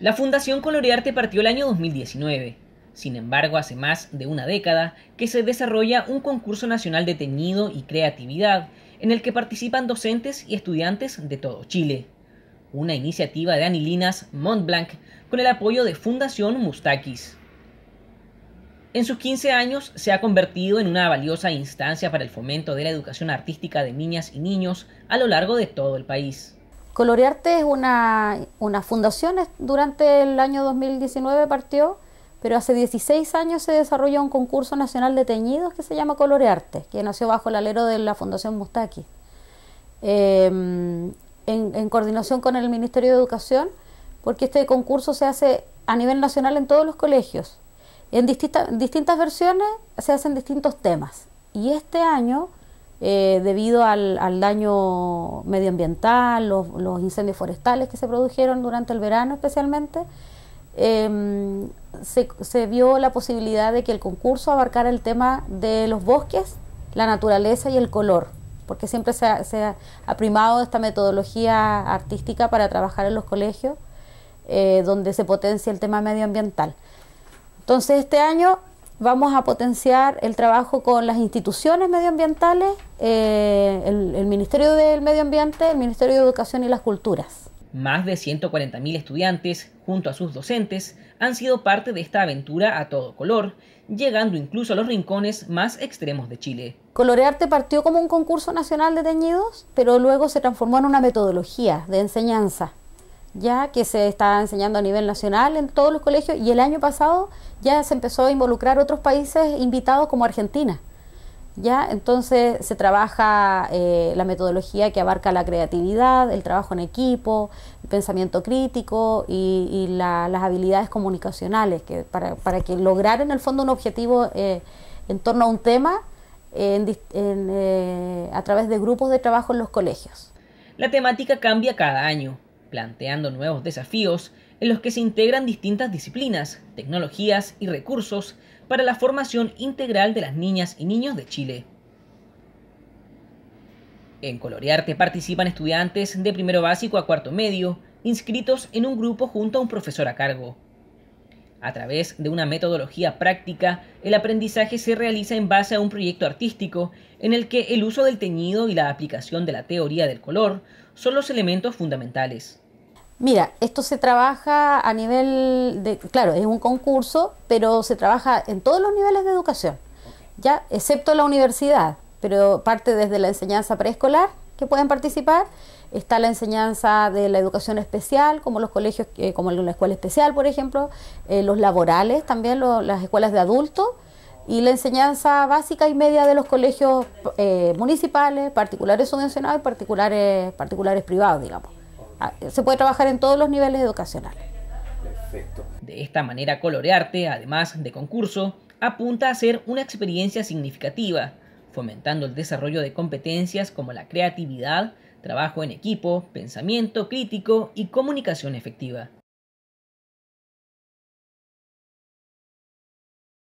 La Fundación Colorearte partió el año 2019. Sin embargo, hace más de una década que se desarrolla un concurso nacional de teñido y creatividad en el que participan docentes y estudiantes de todo Chile. Una iniciativa de Anilinas Montblanc con el apoyo de Fundación Mustakis. En sus 15 años se ha convertido en una valiosa instancia para el fomento de la educación artística de niñas y niños a lo largo de todo el país. Colorearte es una, fundación, durante el año 2019 partió, pero hace 16 años se desarrolla un concurso nacional de teñidos que se llama Colorearte, que nació bajo el alero de la Fundación Mustaki. Em, en, coordinación con el Ministerio de Educación, porque este concurso se hace a nivel nacional en todos los colegios. En distintas versiones se hacen distintos temas. Y este año eh, debido al, daño medioambiental, los, incendios forestales que se produjeron durante el verano especialmente, em, se, vio la posibilidad de que el concurso abarcara el tema de los bosques, la naturaleza y el color, porque siempre se ha, se primado esta metodología artística para trabajar en los colegios, eh, donde se potencia el tema medioambiental. Entonces este año Vamos a potenciar el trabajo con las instituciones medioambientales, eh, el, el Ministerio del Medio Ambiente, el Ministerio de Educación y las Culturas. Más de 140.000 estudiantes, junto a sus docentes, han sido parte de esta aventura a todo color, llegando incluso a los rincones más extremos de Chile. Colorearte partió como un concurso nacional de teñidos, pero luego se transformó en una metodología de enseñanza ya que se está enseñando a nivel nacional en todos los colegios y el año pasado ya se empezó a involucrar otros países invitados como Argentina. ¿ya? Entonces se trabaja eh, la metodología que abarca la creatividad, el trabajo en equipo, el pensamiento crítico y, las habilidades comunicacionales, para, que lograr en el fondo un objetivo eh, en torno a un tema eh, a través de grupos de trabajo en los colegios. La temática cambia cada año planteando nuevos desafíos en los que se integran distintas disciplinas, tecnologías y recursos para la formación integral de las niñas y niños de Chile. En Colorearte participan estudiantes de primero básico a cuarto medio, inscritos en un grupo junto a un profesor a cargo. A través de una metodología práctica, el aprendizaje se realiza en base a un proyecto artístico en el que el uso del teñido y la aplicación de la teoría del color son los elementos fundamentales. Mira, esto se trabaja a nivel de, claro, es un concurso, pero se trabaja en todos los niveles de educación, ya, excepto la universidad, pero parte desde la enseñanza preescolar que pueden participar. Está la enseñanza de la educación especial, como los colegios, eh, como la escuela especial, por ejemplo, eh, los laborales, también las escuelas de adultos, y la enseñanza básica y media de los colegios eh, municipales, particulares subvencionados y particulares, particulares privados, digamos. Ah, se puede trabajar en todos los niveles educacionales. De esta manera, colorearte, además de concurso, apunta a ser una experiencia significativa fomentando el desarrollo de competencias como la creatividad, trabajo en equipo, pensamiento crítico y comunicación efectiva.